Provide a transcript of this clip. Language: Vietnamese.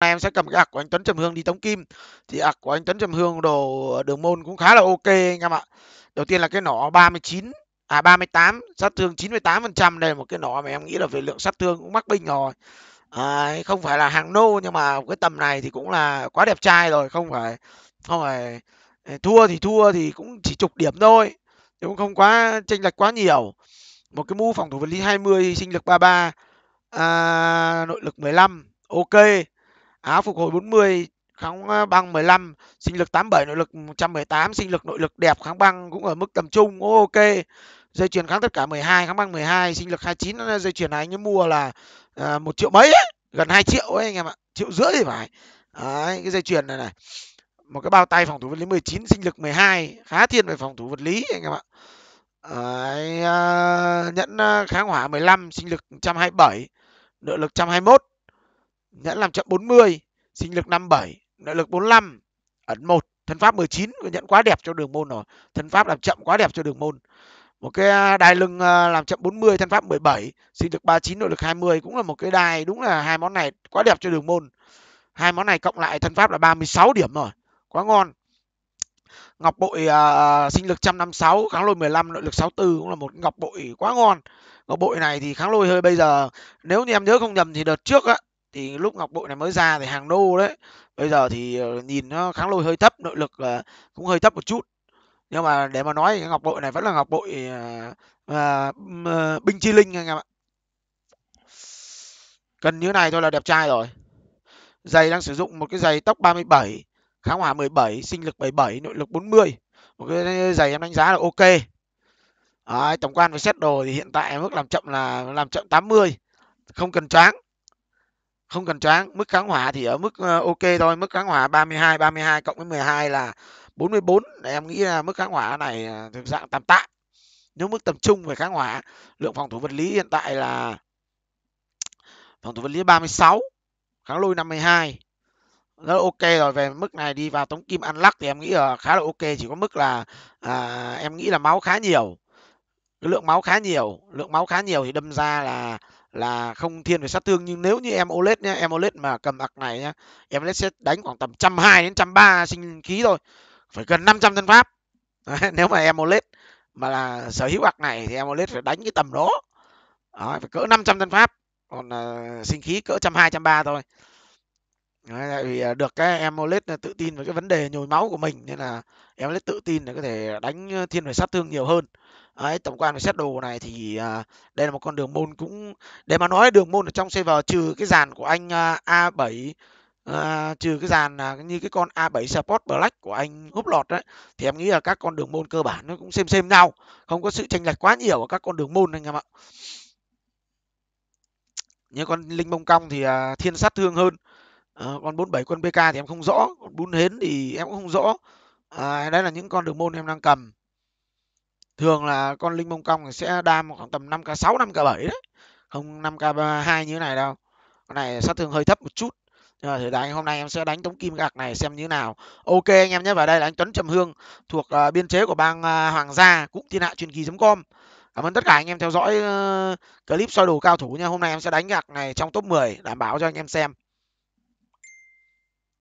nay em sẽ cầm cái ạc của anh Tuấn Trầm Hương đi tống kim thì ạc của anh Tuấn Trầm Hương đồ đường môn cũng khá là ok anh em ạ đầu tiên là cái nỏ 39 à 38 sát thương 98 phần trăm đây là một cái nỏ mà em nghĩ là về lượng sát thương cũng mắc binh rồi à, không phải là hàng nô nhưng mà cái tầm này thì cũng là quá đẹp trai rồi không phải không phải à, thua thì thua thì cũng chỉ chục điểm thôi cũng không quá chênh lệch quá nhiều một cái mũ phòng thủ vật lý 20 sinh lực 33 à, nội lực 15 ok áo phục hồi 40 kháng băng 15 sinh lực 87 nội lực 118 sinh lực nội lực đẹp kháng băng cũng ở mức tầm trung ok dây chuyền kháng tất cả 12 kháng băng 12 sinh lực 29 dây chuyền này anh ấy mua là à, một triệu mấy ấy. gần 2 triệu ấy anh em ạ triệu rưỡi thì phải Đấy, cái dây chuyền này này một cái bao tay phòng thủ vật lý 19 sinh lực 12 khá thiên về phòng thủ vật lý anh em ạ Đấy, à, nhẫn kháng hỏa 15 sinh lực 127 nội lực 121 nhẫn làm chậm 40 sinh lực 57 nội lực 45 ẩn một thân pháp 19 nhẫn quá đẹp cho đường môn rồi thân pháp làm chậm quá đẹp cho đường môn một cái à, đai lưng à, làm chậm 40 thân pháp 17 sinh lực 39 nội lực 20 cũng là một cái đai đúng là hai món này quá đẹp cho đường môn hai món này cộng lại thân pháp là 36 điểm rồi quá ngon ngọc bội uh, sinh lực 156 kháng lôi 15 nội lực 64 cũng là một ngọc bội quá ngon ngọc bội này thì kháng lôi hơi bây giờ nếu như em nhớ không nhầm thì đợt trước á thì lúc ngọc bội này mới ra thì hàng nô đấy bây giờ thì ờ, nhìn nó kháng lôi hơi thấp nội lực cũng hơi thấp một chút nhưng mà để mà nói thì ngọc bội này vẫn là ngọc bội à, à, binh chi linh anh em ạ cần như này thôi là đẹp trai rồi giày đang sử dụng một cái giày tốc 37 kháng hỏa 17 sinh lực 77 nội lực 40 một cái giày em đánh giá là ok Đấy, tổng quan về xét đồ thì hiện tại mức làm chậm là làm chậm 80 không cần tráng không cần choáng mức kháng hỏa thì ở mức ờ, ok thôi mức kháng hỏa 32 32 cộng với 12 là 44 em nghĩ là mức kháng hỏa này ờ, thuộc dạng tạm tạm nếu mức tầm trung về kháng hỏa lượng phòng thủ vật lý hiện tại là phòng thủ vật lý 36 kháng lôi 52 nó ok rồi về mức này đi vào tống kim ăn lắc thì em nghĩ là khá là ok chỉ có mức là à, em nghĩ là máu khá nhiều cái lượng máu khá nhiều lượng máu khá nhiều thì đâm ra là là không thiên về sát thương nhưng nếu như em OLED nhá, em OLED mà cầm ạc này nhá, em OLED sẽ đánh khoảng tầm 120 đến 130 sinh khí thôi. Phải gần 500 thân pháp. nếu mà em OLED mà là sở hữu ạc này thì em OLED phải đánh cái tầm đó. Đó, phải cỡ 500 thân pháp, còn uh, sinh khí cỡ 120 130 thôi. Đấy, tại vì à, được cái em Olet à, tự tin với cái vấn đề nhồi máu của mình nên là em Olet tự tin để có thể đánh thiên về sát thương nhiều hơn. Đấy, tổng quan về xét đồ này thì à, đây là một con đường môn cũng để mà nói đường môn ở trong server trừ cái dàn của anh à, A7 à, trừ cái dàn à, như cái con A7 support Black của anh húp lọt đấy thì em nghĩ là các con đường môn cơ bản nó cũng xem xem nhau, không có sự tranh lệch quá nhiều ở các con đường môn anh em ạ. Như con linh bông cong thì à, thiên sát thương hơn à, con 47 quân PK thì em không rõ còn bún hến thì em cũng không rõ à, đấy là những con đường môn em đang cầm thường là con linh mông cong sẽ đam khoảng tầm 5 k 6 5 k 7 đấy không 5 k 2 như thế này đâu con này sát thương hơi thấp một chút À, ờ, thì đánh hôm nay em sẽ đánh tống kim gạc này xem như nào ok anh em nhé và đây là anh Tuấn Trầm Hương thuộc uh, biên chế của bang uh, Hoàng gia cũng thiên hạ truyền kỳ.com cảm ơn tất cả anh em theo dõi uh, clip soi đồ cao thủ nha hôm nay em sẽ đánh gạc này trong top 10 đảm bảo cho anh em xem